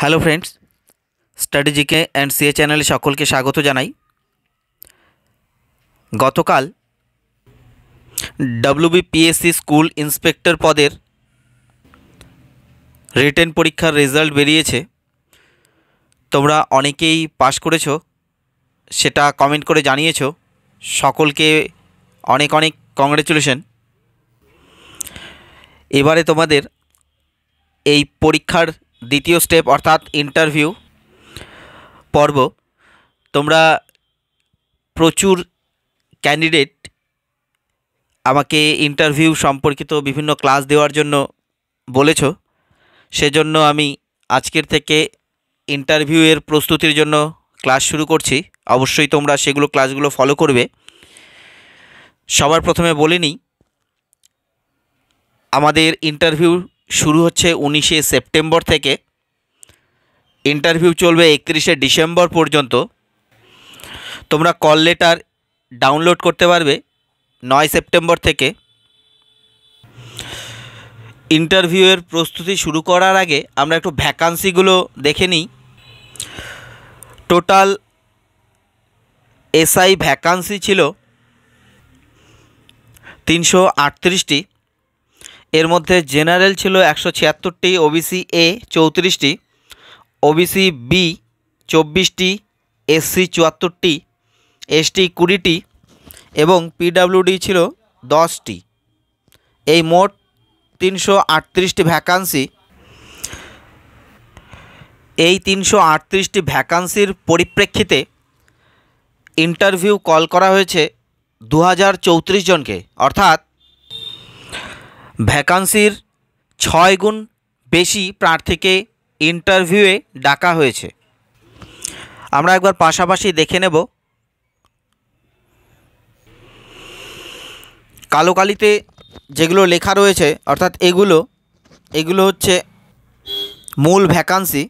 hello friends স্ট্র্যাটেজিকে and CA চ্যানেলে সকলকে স্বাগত জানাই গতকাল ডব্লিউবিপিএসসি স্কুল ইন্সপেক্টর পদের রিটেন পরীক্ষার রেজাল্ট বেরিয়েছে তোমরা অনেকেই পাশ করেছো সেটা কমেন্ট করে জানিয়েছো সকলকে অনেক অনেক কংগ্রেচুলেশন এবারে তোমাদের এই পরীক্ষার দ্বিতীয় স্টেপ অর্থাৎ ইন্টারভিউ পর্ব তোমরা প্রচুর ক্যান্ডিডেট আমাকে ইন্টারভিউ সম্পর্কিত বিভিন্ন ক্লাস দেওয়ার জন্য বলেছ সেজন্য আমি আজকের থেকে ইন্টারভিউয়ের প্রস্তুতির জন্য ক্লাস শুরু করছি অবশ্যই তোমরা সেগুলো ক্লাসগুলো ফলো করবে সবার প্রথমে বলে নিই আমাদের ইন্টারভিউ শুরু হচ্ছে উনিশে সেপ্টেম্বর থেকে ইন্টারভিউ চলবে একত্রিশে ডিসেম্বর পর্যন্ত তোমরা কল লেটার ডাউনলোড করতে পারবে নয় সেপ্টেম্বর থেকে ইন্টারভিউয়ের প্রস্তুতি শুরু করার আগে আমরা একটু ভ্যাকান্সিগুলো দেখে নিই টোটাল এসআই ভ্যাকান্সি ছিল তিনশো আটত্রিশটি এর মধ্যে জেনারেল ছিল একশো ছিয়াত্তরটি ওবিসি এ চৌত্রিশটি ওবিসি বি চব্বিশটি এসসি চুয়াত্তরটি এসটি কুড়িটি এবং পিডাব্লিউডি ছিল দশটি এই মোট তিনশো আটত্রিশটি ভ্যাকান্সি এই তিনশো আটত্রিশটি ভ্যাকান্সির পরিপ্রেক্ষিতে ইন্টারভিউ কল করা হয়েছে দু জনকে অর্থাৎ ভ্যাকান্সির ছয় গুণ বেশি প্রার্থীকে ইন্টারভিউয়ে ডাকা হয়েছে আমরা একবার পাশাপাশি দেখে নেব কালো কালিতে যেগুলো লেখা রয়েছে অর্থাৎ এগুলো এগুলো হচ্ছে মূল ভ্যাকান্সি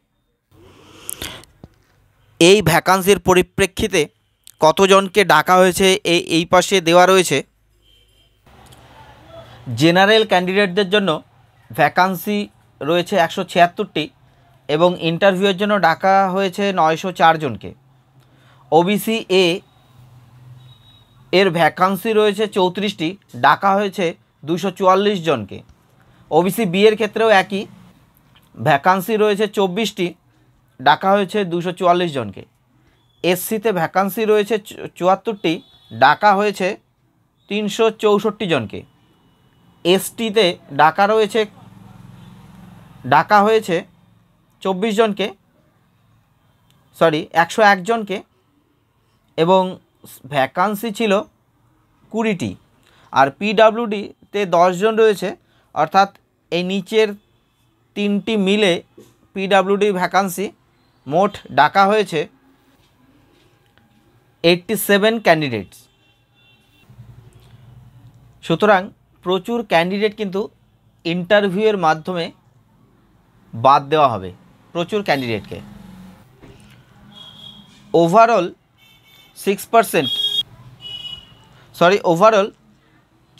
এই ভ্যাকান্সির পরিপ্রেক্ষিতে কতজনকে ডাকা হয়েছে এই এই পাশে দেওয়া রয়েছে জেনারেল ক্যান্ডিডেটদের জন্য ভ্যাকান্সি রয়েছে একশো ছিয়াত্তরটি এবং ইন্টারভিউয়ের জন্য ডাকা হয়েছে নয়শো চারজনকে ওবিসি এ এর ভ্যাকান্সি রয়েছে চৌত্রিশটি ডাকা হয়েছে দুশো চুয়াল্লিশ জনকে ওবিসি বি এর ক্ষেত্রেও একই ভ্যাকান্সি রয়েছে চব্বিশটি ডাকা হয়েছে দুশো চুয়াল্লিশ জনকে এসসিতে ভ্যাকান্সি রয়েছে চুয়াত্তরটি ডাকা হয়েছে তিনশো চৌষট্টি জনকে এসটিতে ডাকা রয়েছে ডাকা হয়েছে চব্বিশ জনকে সরি একশো একজনকে এবং ভ্যাকান্সি ছিল কুড়িটি আর পিডাব্লিউডিতে দশজন রয়েছে অর্থাৎ এই নিচের তিনটি মিলে পিডাব্লিউডি ভ্যাকান্সি মোট ডাকা হয়েছে এইটটি সেভেন ক্যান্ডিডেটস সুতরাং প্রচুর ক্যান্ডিডেট কিন্তু ইন্টারভিউয়ের মাধ্যমে বাদ দেওয়া হবে প্রচুর ক্যান্ডিডেটকে overall six percent sorry overall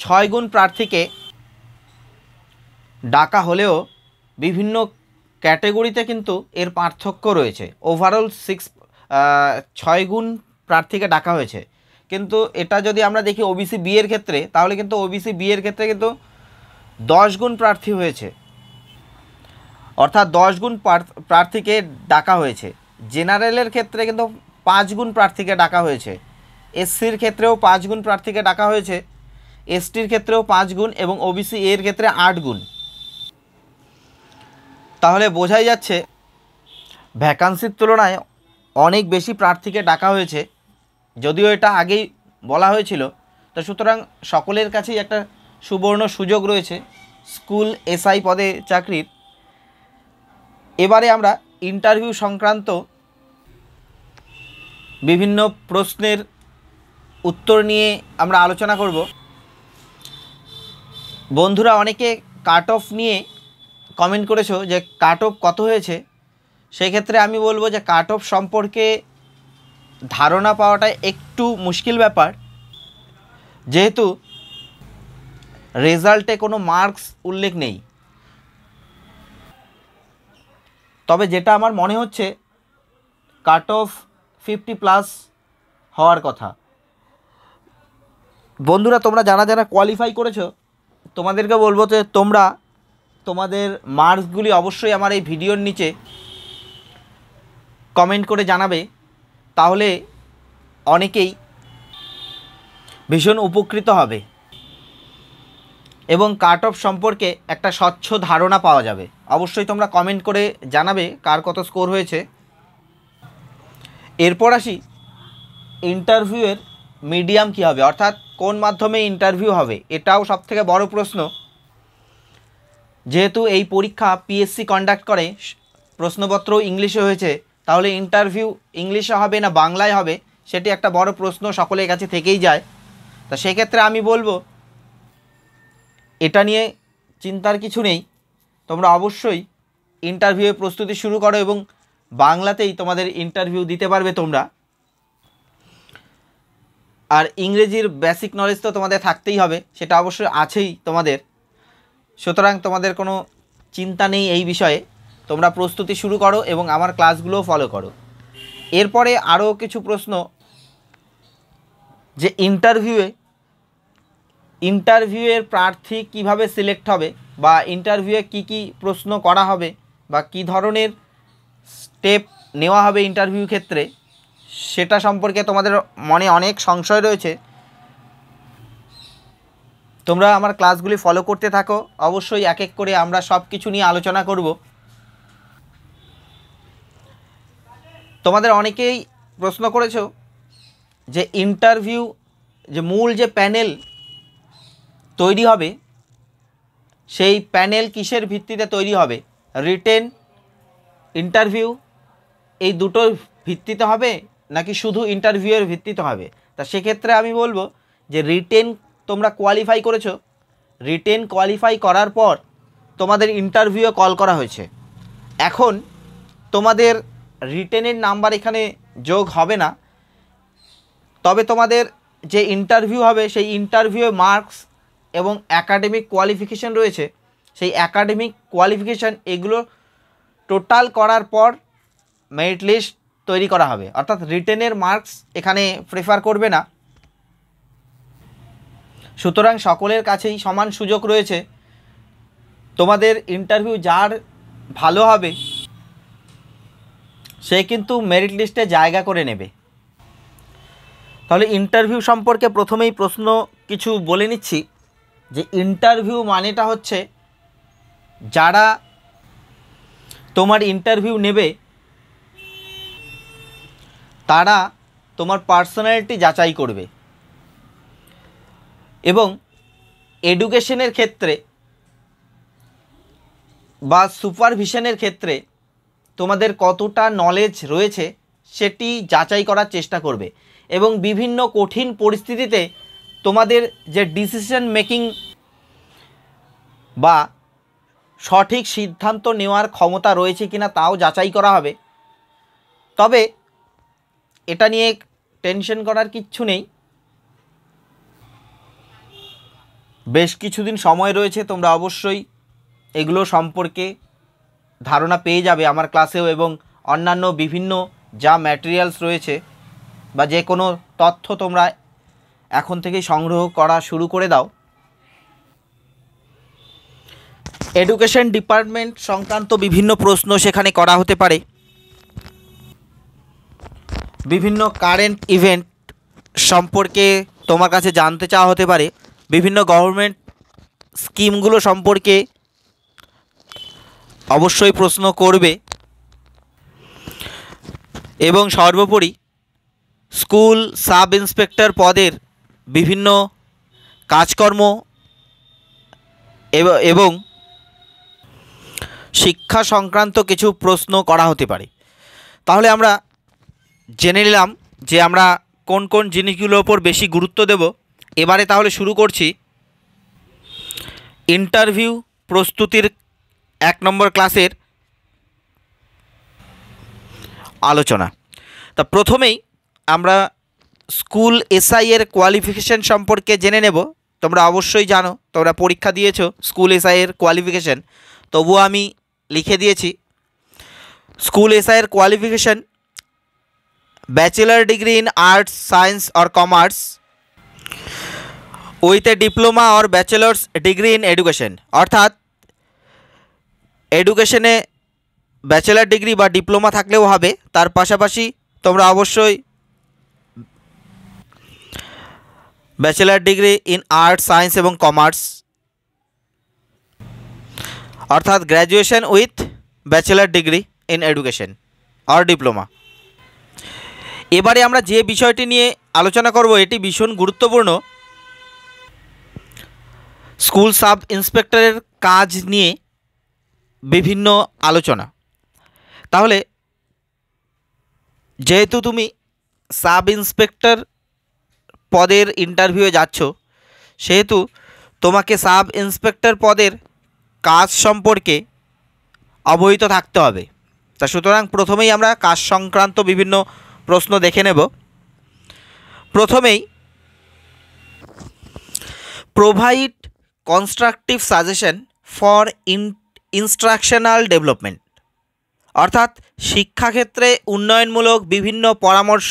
ছয় গুণ প্রার্থীকে ডাকা হলেও বিভিন্ন ক্যাটেগরিতে কিন্তু এর পার্থক্য রয়েছে ওভারঅল সিক্স ছয় গুণ প্রার্থীকে ডাকা হয়েছে কিন্তু এটা যদি আমরা দেখি ওবিসি বি এর ক্ষেত্রে তাহলে কিন্তু ওবিসি বি এর ক্ষেত্রে কিন্তু দশ গুণ প্রার্থী হয়েছে অর্থাৎ দশ গুণ প্রার্থীকে ডাকা হয়েছে জেনারেলের ক্ষেত্রে কিন্তু পাঁচ গুণ প্রার্থীকে ডাকা হয়েছে এসসির ক্ষেত্রেও পাঁচ গুণ প্রার্থীকে ডাকা হয়েছে এসটির ক্ষেত্রেও পাঁচ গুণ এবং ওবিসি এর ক্ষেত্রে আট গুণ তাহলে বোঝাই যাচ্ছে ভ্যাকান্সির তুলনায় অনেক বেশি প্রার্থীকে ডাকা হয়েছে যদিও এটা আগেই বলা হয়েছিল তো সুতরাং সকলের কাছেই একটা সুবর্ণ সুযোগ রয়েছে স্কুল এসআই পদে চাকরির এবারে আমরা ইন্টারভিউ সংক্রান্ত বিভিন্ন প্রশ্নের উত্তর নিয়ে আমরা আলোচনা করব বন্ধুরা অনেকে কাট অফ নিয়ে কমেন্ট করেছো যে কাট অফ কত হয়েছে সেক্ষেত্রে আমি বলবো যে কাট অফ সম্পর্কে ধারণা পাওয়াটা একটু মুশকিল ব্যাপার যেহেতু রেজাল্টে কোনো মার্কস উল্লেখ নেই তবে যেটা আমার মনে হচ্ছে কাট অফ ফিফটি প্লাস হওয়ার কথা বন্ধুরা তোমরা যারা যারা কোয়ালিফাই করেছ তোমাদেরকে বলবো যে তোমরা তোমাদের মার্কসগুলি অবশ্যই আমার এই ভিডিওর নিচে কমেন্ট করে জানাবে তাহলে অনেকেই ভীষণ উপকৃত হবে এবং কাট অফ সম্পর্কে একটা স্বচ্ছ ধারণা পাওয়া যাবে অবশ্যই তোমরা কমেন্ট করে জানাবে কার কত স্কোর হয়েছে এরপর আসি ইন্টারভিউয়ের মিডিয়াম কি হবে অর্থাৎ কোন মাধ্যমে ইন্টারভিউ হবে এটাও সবথেকে বড় প্রশ্ন যেহেতু এই পরীক্ষা পিএসসি কন্ডাক্ট করে প্রশ্নপত্র ইংলিশে হয়েছে তাহলে ইন্টারভিউ ইংলিশে হবে না বাংলায় হবে সেটি একটা বড় প্রশ্ন সকলের কাছে থেকেই যায় তা সেক্ষেত্রে আমি বলবো এটা নিয়ে চিন্তার কিছু নেই তোমরা অবশ্যই ইন্টারভিউয়ে প্রস্তুতি শুরু করো এবং বাংলাতেই তোমাদের ইন্টারভিউ দিতে পারবে তোমরা আর ইংরেজির বেসিক নলেজ তো তোমাদের থাকতেই হবে সেটা অবশ্যই আছেই তোমাদের সুতরাং তোমাদের কোনো চিন্তা নেই এই বিষয়ে তোমরা প্রস্তুতি শুরু করো এবং আমার ক্লাসগুলোও ফলো করো এরপরে আরও কিছু প্রশ্ন যে ইন্টারভিউয়ে ইন্টারভিউয়ের প্রার্থী কিভাবে সিলেক্ট হবে বা ইন্টারভিউয়ে কি কি প্রশ্ন করা হবে বা কি ধরনের স্টেপ নেওয়া হবে ইন্টারভিউ ক্ষেত্রে সেটা সম্পর্কে তোমাদের মনে অনেক সংশয় রয়েছে তোমরা আমার ক্লাসগুলি ফলো করতে থাকো অবশ্যই এক এক করে আমরা সব কিছু নিয়ে আলোচনা করব তোমাদের অনেকেই প্রশ্ন করেছো যে ইন্টারভিউ যে মূল যে প্যানেল তৈরি হবে সেই প্যানেল কিসের ভিত্তিতে তৈরি হবে রিটেন ইন্টারভিউ এই দুটোর ভিত্তিতে হবে নাকি শুধু ইন্টারভিউয়ের ভিত্তিতে হবে তা সেক্ষেত্রে আমি বলবো যে রিটেন তোমরা কোয়ালিফাই করেছো রিটেন কোয়ালিফাই করার পর তোমাদের ইন্টারভিউ কল করা হয়েছে এখন তোমাদের রিটেনের নাম্বার এখানে যোগ হবে না তবে তোমাদের যে ইন্টারভিউ হবে সেই ইন্টারভিউয়ে মার্কস এবং অ্যাকাডেমিক কোয়ালিফিকেশান রয়েছে সেই অ্যাকাডেমিক কোয়ালিফিকেশান এগুলো টোটাল করার পর মেরিট লিস্ট তৈরি করা হবে অর্থাৎ রিটেনের মার্কস এখানে প্রেফার করবে না সুতরাং সকলের কাছেই সমান সুযোগ রয়েছে তোমাদের ইন্টারভিউ যার ভালো হবে সে কিন্তু মেরিট লিস্টে জায়গা করে নেবে তাহলে ইন্টারভিউ সম্পর্কে প্রথমেই প্রশ্ন কিছু বলে নিচ্ছি যে ইন্টারভিউ মানেটা হচ্ছে যারা তোমার ইন্টারভিউ নেবে তারা তোমার পার্সোনালিটি যাচাই করবে এবং এডুকেশনের ক্ষেত্রে বা সুপারভিশনের ক্ষেত্রে তোমাদের কতটা নলেজ রয়েছে সেটি যাচাই করার চেষ্টা করবে এবং বিভিন্ন কঠিন পরিস্থিতিতে তোমাদের যে ডিসিশন মেকিং বা সঠিক সিদ্ধান্ত নেওয়ার ক্ষমতা রয়েছে কিনা তাও যাচাই করা হবে তবে এটা নিয়ে টেনশন করার কিচ্ছু নেই বেশ কিছুদিন সময় রয়েছে তোমরা অবশ্যই এগুলো সম্পর্কে ধারণা পেয়ে যাবে আমার ক্লাসেও এবং অন্যান্য বিভিন্ন যা ম্যাটেরিয়ালস রয়েছে বা যে কোনো তথ্য তোমরা এখন থেকে সংগ্রহ করা শুরু করে দাও এডুকেশন ডিপার্টমেন্ট সংক্রান্ত বিভিন্ন প্রশ্ন সেখানে করা হতে পারে বিভিন্ন কারেন্ট ইভেন্ট সম্পর্কে তোমার কাছে জানতে চাওয়া হতে পারে বিভিন্ন গভর্নমেন্ট স্কিমগুলো সম্পর্কে অবশ্যই প্রশ্ন করবে এবং সর্বোপরি স্কুল সাব ইন্সপেক্টর পদের বিভিন্ন কাজকর্ম এবং শিক্ষা সংক্রান্ত কিছু প্রশ্ন করা হতে পারে তাহলে আমরা জেনে নিলাম যে আমরা কোন কোন জিনিসগুলোর ওপর বেশি গুরুত্ব দেব এবারে তাহলে শুরু করছি ইন্টারভিউ প্রস্তুতির এক নম্বর ক্লাসের আলোচনা তা প্রথমেই আমরা স্কুল এসআইয়ের কোয়ালিফিকেশান সম্পর্কে জেনে নেব তোমরা অবশ্যই জানো তোমরা পরীক্ষা দিয়েছ স্কুল এসআইয়ের কোয়ালিফিকেশান তবুও আমি লিখে দিয়েছি স্কুল এসআইয়ের qualification bachelor degree in arts science or commerce with a diploma or bachelor's degree in education অর্থাৎ এডুকেশনে ব্যাচেলার ডিগ্রি বা ডিপ্লোমা থাকলেও হবে তার পাশাপাশি তোমরা অবশ্যই bachelor degree in art science এবং কমার্স অর্থাৎ graduation with bachelor degree in education আর ডিপ্লোমা এবারে আমরা যে বিষয়টি নিয়ে আলোচনা করব এটি ভীষণ গুরুত্বপূর্ণ স্কুল সাব ইন্সপেক্টরের কাজ নিয়ে বিভিন্ন আলোচনা তাহলে যেহেতু তুমি সাব ইন্সপেক্টর পদের ইন্টারভিউয়ে যাচ্ছ সেহেতু তোমাকে সাব ইন্সপেক্টর পদের কাজ সম্পর্কে অবহিত থাকতে হবে তা সুতরাং প্রথমেই আমরা কাজ সংক্রান্ত বিভিন্ন প্রশ্ন দেখে নেব প্রথমেই provide constructive suggestion for in instructional development অর্থাৎ শিক্ষাক্ষেত্রে উন্নয়নমূলক বিভিন্ন পরামর্শ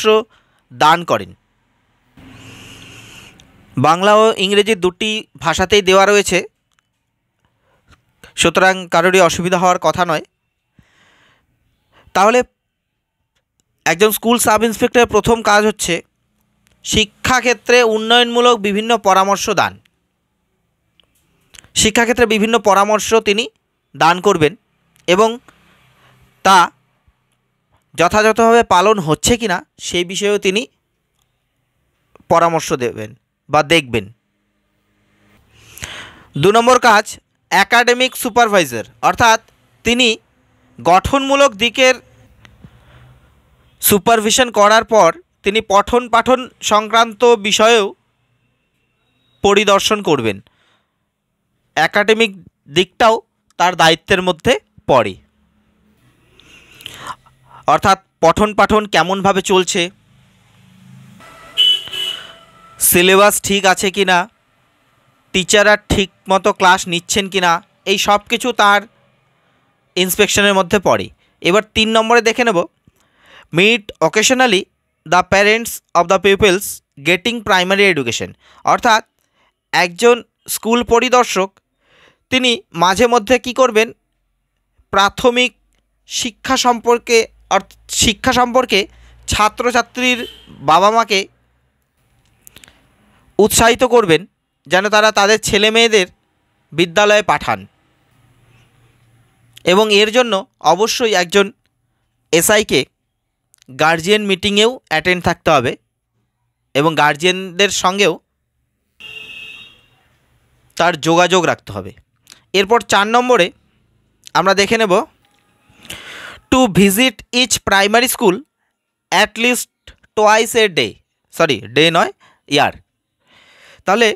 দান করেন বাংলা ও ইংরেজি দুটি ভাষাতেই দেওয়া রয়েছে সুতরাং কারোরই অসুবিধা হওয়ার কথা নয় তাহলে একজন স্কুল সাব ইন্সপেক্টরের প্রথম কাজ হচ্ছে শিক্ষাক্ষেত্রে উন্নয়নমূলক বিভিন্ন পরামর্শ দান শিক্ষাক্ষেত্রে বিভিন্ন পরামর্শ তিনি দান করবেন এবং তা যথাযথভাবে পালন হচ্ছে কি না সেই বিষয়েও তিনি পরামর্শ দেবেন বা দেখবেন দু নম্বর কাজ অ্যাকাডেমিক সুপারভাইজার অর্থাৎ তিনি গঠনমূলক দিকের সুপারভিশন করার পর তিনি পঠন পাঠন সংক্রান্ত বিষয়েও পরিদর্শন করবেন অ্যাকাডেমিক দিকটাও তার দায়িত্বের মধ্যে পড়ে অর্থাৎ পঠন পাঠন কেমনভাবে চলছে সিলেবাস ঠিক আছে কি না টিচাররা ঠিক মতো ক্লাস নিচ্ছেন কি না এই সব কিছু তার ইন্সপেকশনের মধ্যে পড়ে এবার তিন নম্বরে দেখে নেব meet occasionally the parents of the peoples getting primary education অর্থাৎ একজন স্কুল পরিদর্শক তিনি মাঝে মধ্যে কি করবেন প্রাথমিক শিক্ষা সম্পর্কে অর্থাৎ শিক্ষা সম্পর্কে ছাত্রছাত্রীর বাবা মাকে উৎসাহিত করবেন যেন তারা তাদের ছেলে মেয়েদের বিদ্যালয়ে পাঠান এবং এর জন্য অবশ্যই একজন এসআইকে গার্জিয়ান মিটিংয়েও অ্যাটেন্ড থাকতে হবে এবং গার্জিয়ানদের সঙ্গেও তার যোগাযোগ রাখতে হবে এরপর চার নম্বরে আমরা দেখে নেব to visit each primary school at least twice a day sorry day নয় ইয়ার তাহলে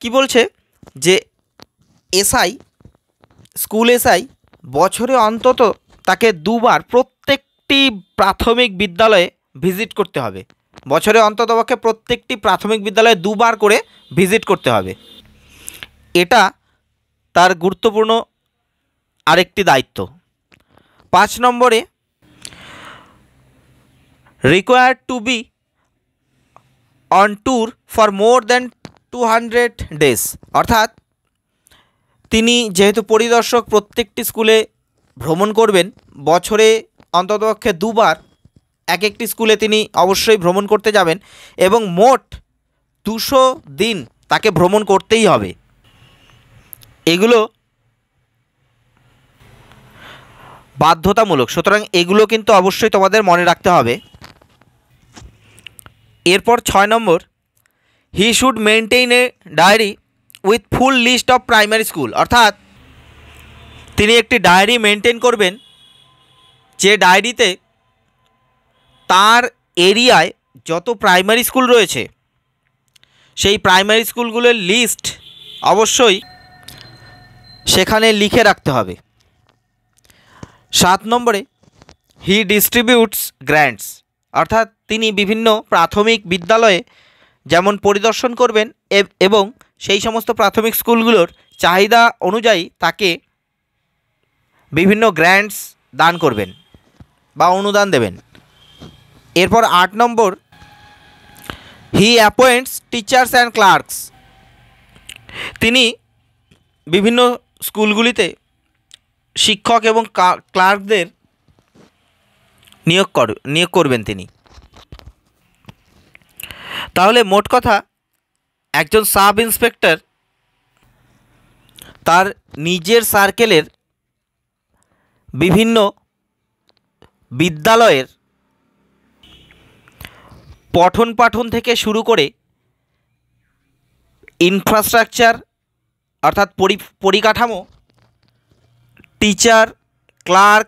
কি বলছে যে এসআই স্কুল এসআই বছরে অন্তত তাকে দুবার প্রত্যেকটি প্রাথমিক বিদ্যালয়ে ভিজিট করতে হবে বছরে অন্ততপক্ষে প্রত্যেকটি প্রাথমিক বিদ্যালয়ে দুবার করে ভিজিট করতে হবে এটা তার গুরুত্বপূর্ণ আরেকটি দায়িত্ব পাঁচ নম্বরে required to be on tour for more than two hundred days অর্থাৎ তিনি যেহেতু পরিদর্শক প্রত্যেকটি স্কুলে ভ্রমণ করবেন বছরে অন্ততপক্ষে দুবার এক একটি স্কুলে তিনি অবশ্যই ভ্রমণ করতে যাবেন এবং মোট দুশো দিন তাকে ভ্রমণ করতেই হবে এগুলো বাধ্যতামূলক সুতরাং এগুলো কিন্তু অবশ্যই তোমাদের মনে রাখতে হবে এরপর ছয় নম্বর he should maintain a diary with full list of primary school অর্থাৎ তিনি একটি ডায়েরি মেনটেন করবেন যে ডায়েরিতে তার এরিয়ায় যত প্রাইমারি স্কুল রয়েছে সেই প্রাইমারি স্কুলগুলোর লিস্ট অবশ্যই সেখানে লিখে রাখতে হবে সাত নম্বরে হি ডিস্ট্রিবিউটস গ্র্যান্টস অর্থাৎ তিনি বিভিন্ন প্রাথমিক বিদ্যালয়ে যেমন পরিদর্শন করবেন এবং সেই সমস্ত প্রাথমিক স্কুলগুলোর চাহিদা অনুযায়ী তাকে বিভিন্ন গ্র্যান্টস দান করবেন বা অনুদান দেবেন এরপর আট নম্বর he appoints teachers and clerks তিনি বিভিন্ন স্কুলগুলিতে শিক্ষক এবং ক্লার্কদের নিয়োগ কর নিয়োগ করবেন তিনি তাহলে মোট কথা একজন সাব ইন্সপেক্টর তার নিজের সার্কেলের বিভিন্ন বিদ্যালয়ের পঠন পাঠন থেকে শুরু করে ইনফ্রাস্ট্রাকচার অর্থাৎ পরি পরিকাঠামো টিচার ক্লার্ক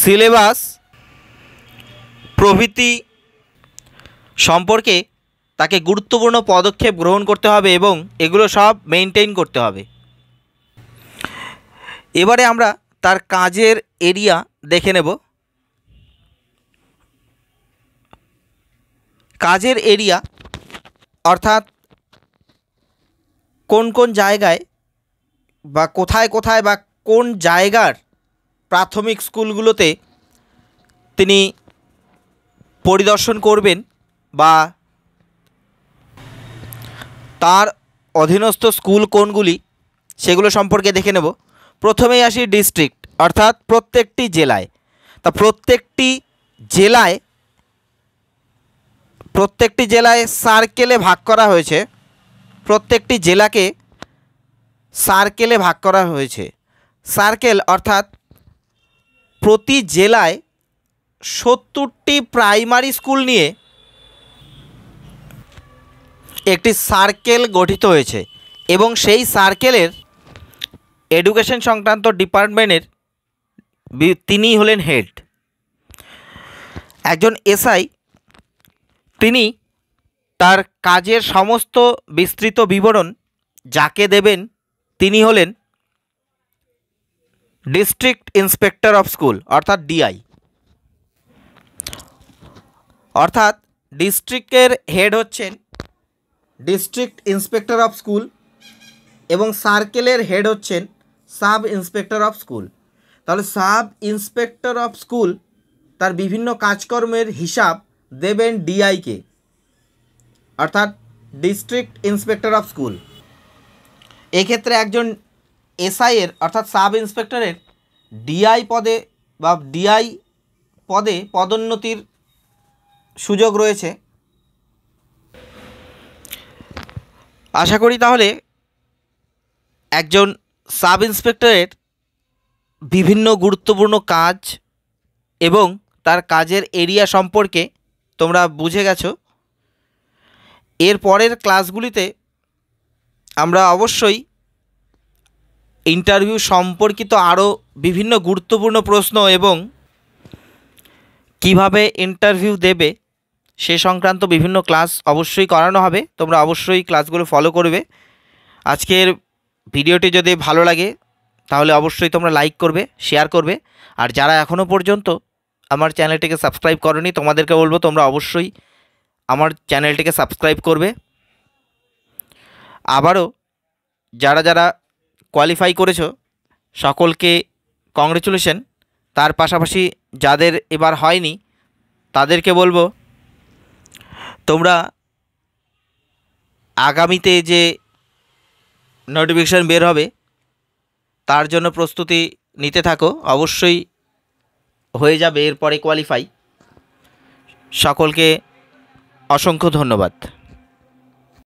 সিলেবাস প্রভৃতি সম্পর্কে তাকে গুরুত্বপূর্ণ পদক্ষেপ গ্রহণ করতে হবে এবং এগুলো সব মেনটেন করতে হবে এবারে আমরা তার কাজের এরিয়া দেখে নেব কাজের এরিয়া অর্থাৎ কোন কোন জায়গায় বা কোথায় কোথায় বা কোন জায়গার প্রাথমিক স্কুলগুলোতে তিনি পরিদর্শন করবেন বা তার অধীনস্থ স্কুল কোনগুলি সেগুলো সম্পর্কে দেখে নেব প্রথমেই আসি ডিস্ট্রিক্ট অর্থাৎ প্রত্যেকটি জেলায় তা প্রত্যেকটি জেলায় প্রত্যেকটি জেলায় সার্কেলে ভাগ করা হয়েছে প্রত্যেকটি জেলাকে সার্কেলে ভাগ করা হয়েছে সার্কেল অর্থাৎ প্রতি জেলায় সত্তরটি প্রাইমারি স্কুল নিয়ে একটি সার্কেল গঠিত হয়েছে এবং সেই সার্কেলের এডুকেশন সংক্রান্ত ডিপার্টমেন্টের তিনি হলেন হেড একজন এসআই তিনি তার কাজের সমস্ত বিস্তৃত বিবরণ যাকে দেবেন তিনি হলেন ডিস্ট্রিক্ট ইন্সপেক্টর অফ স্কুল অর্থাৎ ডিআই অর্থাৎ ডিস্ট্রিক্টের হেড হচ্ছেন ডিস্ট্রিক্ট ইন্সপেক্টর অফ স্কুল এবং সার্কেলের হেড হচ্ছেন সাব ইন্সপেক্টর অফ স্কুল তাহলে সাব ইন্সপেক্টর অফ স্কুল তার বিভিন্ন কাজকর্মের হিসাব দেবেন ডিআইকে অর্থাৎ ডিস্ট্রিক্ট ইন্সপেক্টর অফ স্কুল এক্ষেত্রে একজন এসআইয়ের অর্থাৎ সাব ইন্সপেক্টরের ডিআই পদে বা ডিআই পদে পদোন্নতির সুযোগ রয়েছে আশা করি তাহলে একজন সাব ইন্সপেক্টরের বিভিন্ন গুরুত্বপূর্ণ কাজ এবং তার কাজের এরিয়া সম্পর্কে তোমরা বুঝে গেছো এর পরের ক্লাসগুলিতে আমরা অবশ্যই ইন্টারভিউ সম্পর্কিত আরও বিভিন্ন গুরুত্বপূর্ণ প্রশ্ন এবং কিভাবে ইন্টারভিউ দেবে সে সংক্রান্ত বিভিন্ন ক্লাস অবশ্যই করানো হবে তোমরা অবশ্যই ক্লাসগুলো ফলো করবে আজকের ভিডিওটি যদি ভালো লাগে তাহলে অবশ্যই তোমরা লাইক করবে শেয়ার করবে আর যারা এখনও পর্যন্ত আমার চ্যানেলটিকে সাবস্ক্রাইব করনি তোমাদেরকে বলবো তোমরা অবশ্যই আমার চ্যানেলটিকে সাবস্ক্রাইব করবে আবারও যারা যারা কোয়ালিফাই করেছো সকলকে কংগ্রেচুলেশন তার পাশাপাশি যাদের এবার হয়নি তাদেরকে বলবো তোমরা আগামীতে যে নোটিফিকেশান বের হবে তার জন্য প্রস্তুতি নিতে থাকো অবশ্যই হয়ে যাবে এরপরে কোয়ালিফাই সকলকে অসংখ্য ধন্যবাদ